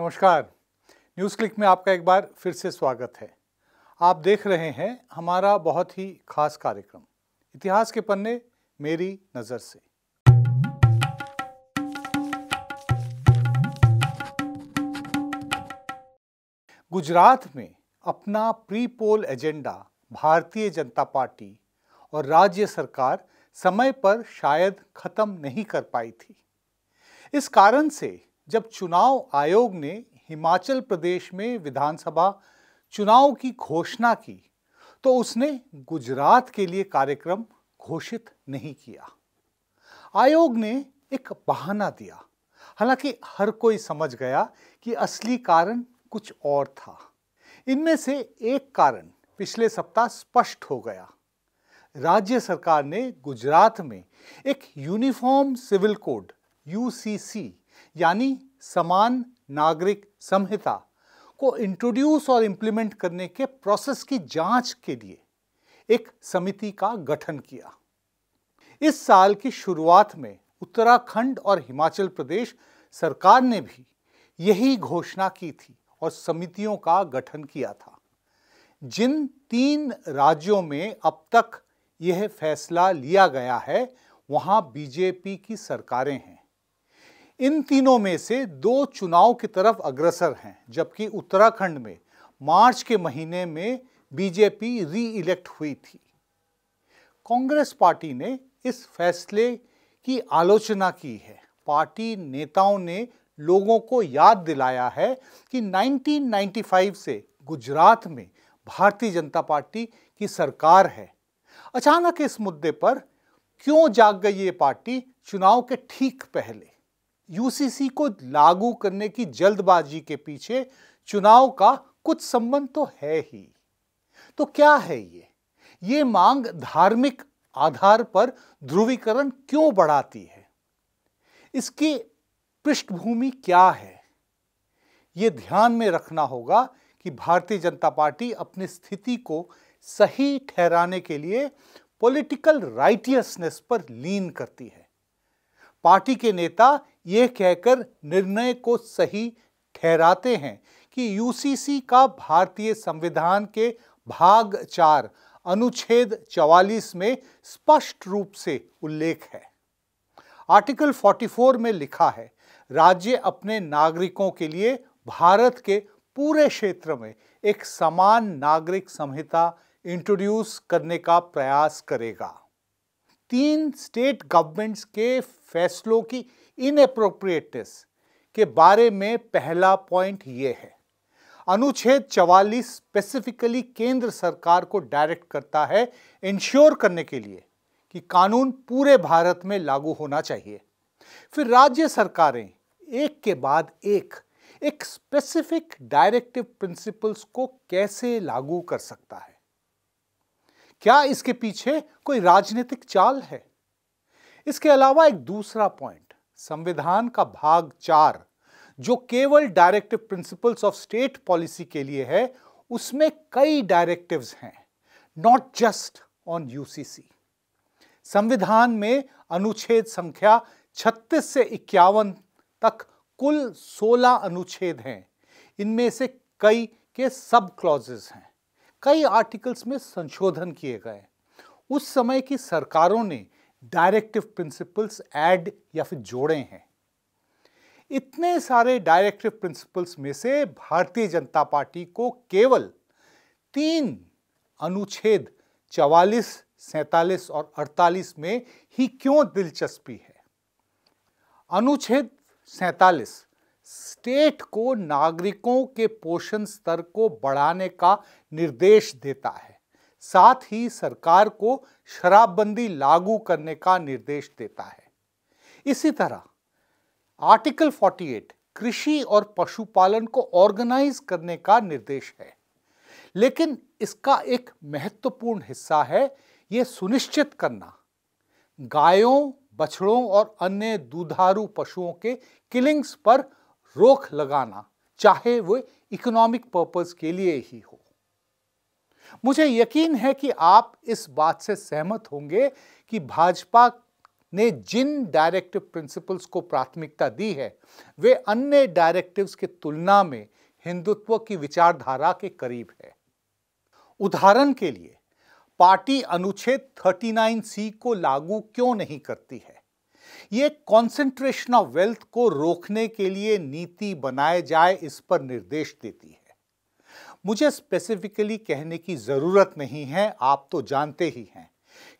नमस्कार news click में आपका एक बार फिर से स्वागत है आप देख रहे हैं हमारा बहुत ही खास कार्यक्रम इतिहास के पन्ने मेरी नज़र से गुजरात में अपना प्री पोल एजेंडा भारतीय जनता पार्टी और राज्य सरकार समय पर शायद खत्म नहीं कर पाई थी इस कारण से जब चुनाव आयोग ने हिमाचल प्रदेश में विधानसभा चुनाव की घोषणा की तो उसने गुजरात के लिए कार्यक्रम घोषित नहीं किया आयोग ने एक बहाना दिया हालांकि हर कोई समझ गया कि असली कारण कुछ और था इनमें से एक कारण पिछले सप्ताह स्पष्ट हो गया राज्य सरकार ने गुजरात में एक यूनिफॉर्म सिविल कोड यूसीसी यानी समान नागरिक संहिता को इंट्रोड्यूस और इंप्लीमेंट करने के प्रोसेस की जांच के लिए एक समिति का गठन किया इस साल की शुरुआत में उत्तराखंड और हिमाचल प्रदेश सरकार ने भी यही घोषणा की थी और समितियों का गठन किया था जिन तीन राज्यों में अब तक यह फैसला लिया गया है वहां बीजेपी की सरकारें हैं इन तीनों में से दो चुनाव की तरफ अग्रसर हैं जबकि उत्तराखंड में मार्च के महीने में बीजेपी री इलेक्ट हुई थी कांग्रेस पार्टी ने इस फैसले की आलोचना की है पार्टी नेताओं ने लोगों को याद दिलाया है कि 1995 से गुजरात में भारतीय जनता पार्टी की सरकार है अचानक इस मुद्दे पर क्यों जाग गई ये पार्टी चुनाव के ठीक पहले यूसीसी को लागू करने की जल्दबाजी के पीछे चुनाव का कुछ संबंध तो है ही तो क्या है ये ये मांग धार्मिक आधार पर ध्रुवीकरण क्यों बढ़ाती है इसकी पृष्ठभूमि क्या है ये ध्यान में रखना होगा कि भारतीय जनता पार्टी अपनी स्थिति को सही ठहराने के लिए पॉलिटिकल राइटियसनेस पर लीन करती है पार्टी के नेता ये कहकर निर्णय को सही ठहराते हैं कि यूसीसी का भारतीय संविधान के भाग चार अनुच्छेद 44 में स्पष्ट रूप से उल्लेख है आर्टिकल 44 में लिखा है राज्य अपने नागरिकों के लिए भारत के पूरे क्षेत्र में एक समान नागरिक संहिता इंट्रोड्यूस करने का प्रयास करेगा तीन स्टेट गवर्नमेंट्स के फैसलों की इनअप्रोप्रिएटनेस के बारे में पहला पॉइंट ये है अनुच्छेद 44 स्पेसिफिकली केंद्र सरकार को डायरेक्ट करता है इंश्योर करने के लिए कि कानून पूरे भारत में लागू होना चाहिए फिर राज्य सरकारें एक के बाद एक एक स्पेसिफिक डायरेक्टिव प्रिंसिपल्स को कैसे लागू कर सकता है क्या इसके पीछे कोई राजनीतिक चाल है इसके अलावा एक दूसरा पॉइंट संविधान का भाग चार जो केवल directive principles of state policy के लिए है उसमें कई डायरेक्टिव्स हैं नॉट जस्ट ऑन यूसीसी संविधान में अनुच्छेद संख्या 36 से इक्यावन तक कुल 16 अनुच्छेद हैं इनमें से कई के सब क्लॉजेस हैं कई आर्टिकल्स में संशोधन किए गए उस समय की सरकारों ने डायरेक्टिव प्रिंसिपल्स ऐड या फिर जोड़े हैं इतने सारे डायरेक्टिव प्रिंसिपल्स में से भारतीय जनता पार्टी को केवल तीन अनुच्छेद चवालीस सैतालीस और अड़तालीस में ही क्यों दिलचस्पी है अनुच्छेद सैतालीस स्टेट को नागरिकों के पोषण स्तर को बढ़ाने का निर्देश देता है साथ ही सरकार को शराबबंदी लागू करने का निर्देश देता है इसी तरह आर्टिकल 48 कृषि और पशुपालन को ऑर्गेनाइज करने का निर्देश है लेकिन इसका एक महत्वपूर्ण हिस्सा है यह सुनिश्चित करना गायों बछड़ों और अन्य दुधारू पशुओं के किलिंग्स पर रोक लगाना चाहे वो इकोनॉमिक पर्पस के लिए ही हो मुझे यकीन है कि आप इस बात से सहमत होंगे कि भाजपा ने जिन डायरेक्टिव प्रिंसिपल्स को प्राथमिकता दी है वे अन्य डायरेक्टिव्स की तुलना में हिंदुत्व की विचारधारा के करीब है उदाहरण के लिए पार्टी अनुच्छेद 39 सी को लागू क्यों नहीं करती है यह कंसंट्रेशन ऑफ वेल्थ को रोकने के लिए नीति बनाए जाए इस पर निर्देश देती है मुझे स्पेसिफिकली कहने की ज़रूरत नहीं है आप तो जानते ही हैं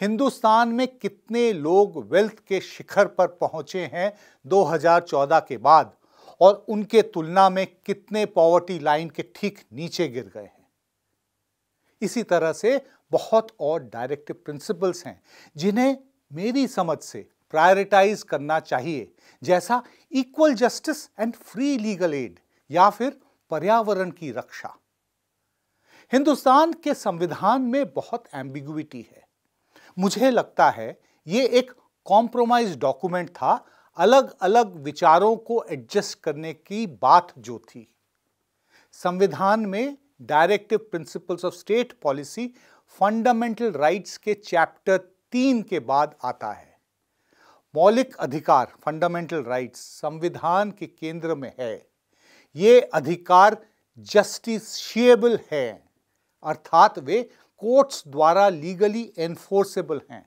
हिंदुस्तान में कितने लोग वेल्थ के शिखर पर पहुंचे हैं 2014 के बाद और उनके तुलना में कितने पॉवर्टी लाइन के ठीक नीचे गिर गए हैं इसी तरह से बहुत और डायरेक्टिव प्रिंसिपल्स हैं जिन्हें मेरी समझ से प्रायोरिटाइज करना चाहिए जैसा equal justice and free legal aid या फिर पर्यावरण की रक्षा हिंदुस्तान के संविधान में बहुत एम्बिगुइटी है मुझे लगता है ये एक कॉम्प्रोमाइज डॉक्यूमेंट था अलग अलग विचारों को एडजस्ट करने की बात जो थी संविधान में directive principles of state policy fundamental rights के चैप्टर तीन के बाद आता है मौलिक अधिकार फंडामेंटल राइट्स संविधान के केंद्र में है ये अधिकार जस्टिशिएबल है अर्थात वे कोर्ट्स द्वारा लीगली एनफोर्सेबल हैं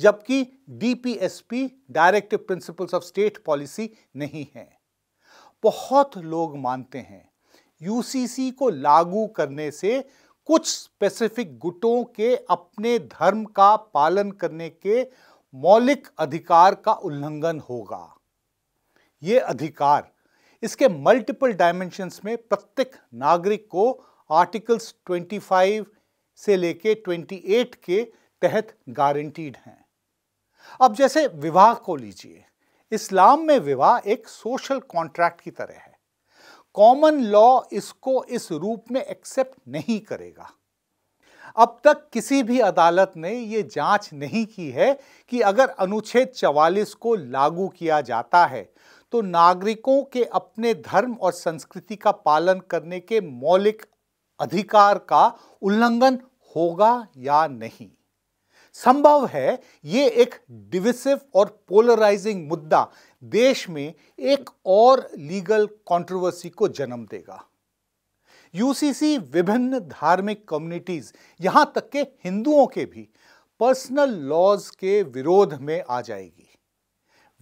जबकि DPSP directive principles of state policy नहीं है बहुत लोग मानते हैं यूसीसी को लागू करने से कुछ स्पेसिफिक गुटों के अपने धर्म का पालन करने के मौलिक अधिकार का उल्लंघन होगा ये अधिकार इसके मल्टीपल डायमेंशंस में प्रत्येक नागरिक को आर्टिकल्स 25 से लेके 28 के तहत गारंटीड हैं अब जैसे विवाह को लीजिए इस्लाम में विवाह एक सोशल कॉन्ट्रैक्ट की तरह है कॉमन लॉ इसको इस रूप में एक्सेप्ट नहीं करेगा अब तक किसी भी अदालत ने यह जांच नहीं की है कि अगर अनुच्छेद 44 को लागू किया जाता है तो नागरिकों के अपने धर्म और संस्कृति का पालन करने के मौलिक अधिकार का उल्लंघन होगा या नहीं संभव है ये एक डिविसिव और पोलराइजिंग मुद्दा देश में एक और लीगल कंट्रोवर्सी को जन्म देगा यूसीसी विभिन्न धार्मिक कम्युनिटीज यहां तक के हिंदुओं के भी पर्सनल लॉज के विरोध में आ जाएगी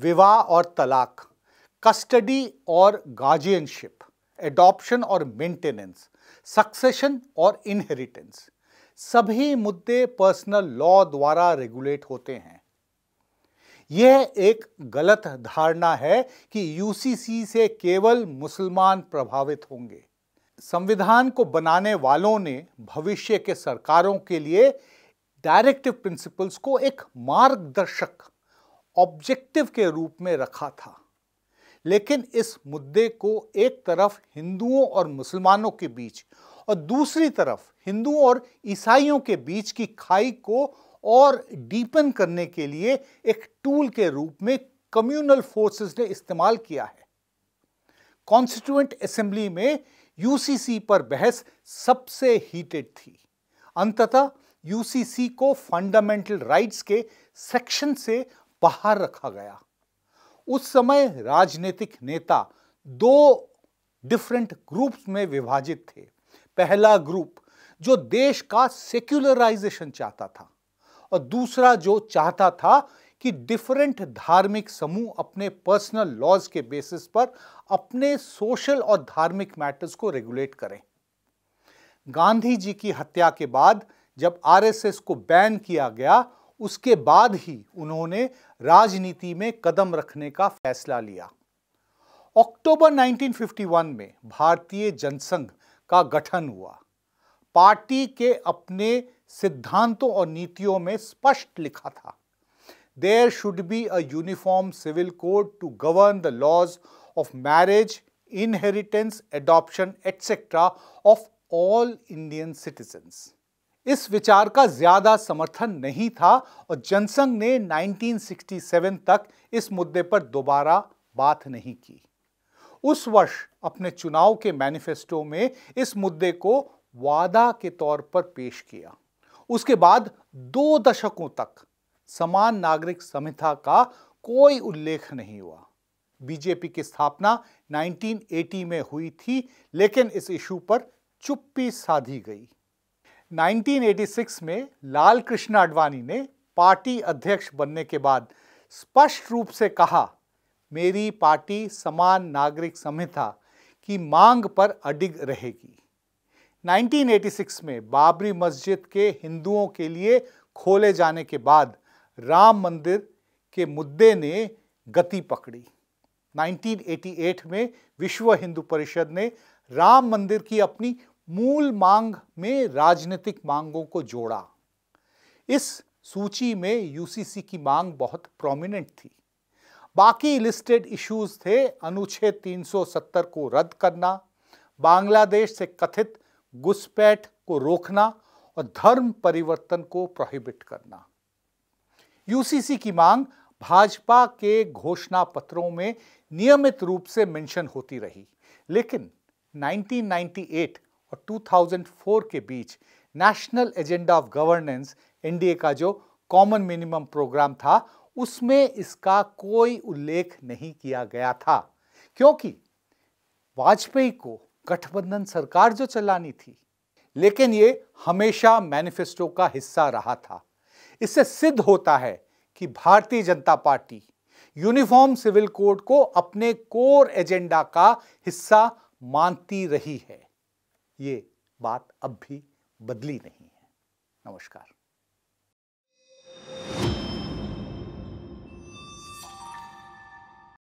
विवाह और तलाक कस्टडी और गार्जियनशिप एडॉप्शन और मेंटेनेंस सक्सेशन और इनहेरिटेंस सभी मुद्दे पर्सनल लॉ द्वारा रेगुलेट होते हैं यह एक गलत धारणा है कि यूसीसी से केवल मुसलमान प्रभावित होंगे संविधान को बनाने वालों ने भविष्य के सरकारों के लिए डायरेक्टिव प्रिंसिपल्स को एक मार्गदर्शक ऑब्जेक्टिव के रूप में रखा था लेकिन इस मुद्दे को एक तरफ हिंदुओं और मुसलमानों के बीच और दूसरी तरफ हिंदुओं और ईसाइयों के बीच की खाई को और डीपन करने के लिए एक टूल के रूप में कम्युनल फोर्सेस ने इस्तेमाल किया है कॉन्स्टिट्यूएंट असेंबली में यूसीसी पर बहस सबसे हीटेड थी अंततः यूसीसी को फंडामेंटल राइट्स के सेक्शन से बाहर रखा गया उस समय राजनीतिक नेता दो डिफरेंट ग्रुप्स में विभाजित थे पहला ग्रुप जो देश का सेक्युलराइजेशन चाहता था और दूसरा जो चाहता था कि डिफरेंट धार्मिक समूह अपने पर्सनल लॉज के बेसिस पर अपने सोशल और धार्मिक मैटर्स को रेगुलेट करें गांधी जी की हत्या के बाद जब आरएसएस को बैन किया गया उसके बाद ही उन्होंने राजनीति में कदम रखने का फैसला लिया अक्टूबर 1951 में भारतीय जनसंघ का गठन हुआ पार्टी के अपने सिद्धांतों और नीतियों में स्पष्ट लिखा था there should be a uniform civil code to govern the laws of marriage inheritance adoption etcetera of all Indian citizens इस विचार का ज्यादा समर्थन नहीं था और जनसंघ ने 1967 तक इस मुद्दे पर दोबारा बात नहीं की उस वर्ष अपने चुनाव के मैनिफेस्टो में इस मुद्दे को वादा के तौर पर पेश किया उसके बाद दो दशकों तक समान नागरिक संहिता का कोई उल्लेख नहीं हुआ बीजेपी की स्थापना 1980 में हुई थी लेकिन इस इशू पर चुप्पी साधी गई 1986 में लाल कृष्ण आडवाणी ने पार्टी अध्यक्ष बनने के बाद स्पष्ट रूप से कहा मेरी पार्टी समान नागरिक संहिता की मांग पर अडिग रहेगी 1986 में बाबरी मस्जिद के हिंदुओं के लिए खोले जाने के बाद राम मंदिर के मुद्दे ने गति पकड़ी 1988 में विश्व हिंदू परिषद ने राम मंदिर की अपनी मूल मांग में राजनीतिक मांगों को जोड़ा इस सूची में यूसीसी की मांग बहुत प्रोमिनेंट थी बाकी लिस्टेड इश्यूज थे अनुच्छेद 370 को रद्द करना बांग्लादेश से कथित घुसपैठ को रोकना और धर्म परिवर्तन को प्रोहिबिट करना यूसीसी की मांग भाजपा के घोषणा पत्रों में नियमित रूप से मेंशन होती रही लेकिन 1998 और 2004 के बीच national agenda of governance NDA का जो कॉमन मिनिमम प्रोग्राम था उसमें इसका कोई उल्लेख नहीं किया गया था क्योंकि वाजपेयी को गठबंधन सरकार जो चलानी थी लेकिन ये हमेशा मैनिफेस्टो का हिस्सा रहा था इससे सिद्ध होता है कि भारतीय जनता पार्टी यूनिफॉर्म सिविल कोड को अपने कोर एजेंडा का हिस्सा मानती रही है ये बात अब भी बदली नहीं है नमस्कार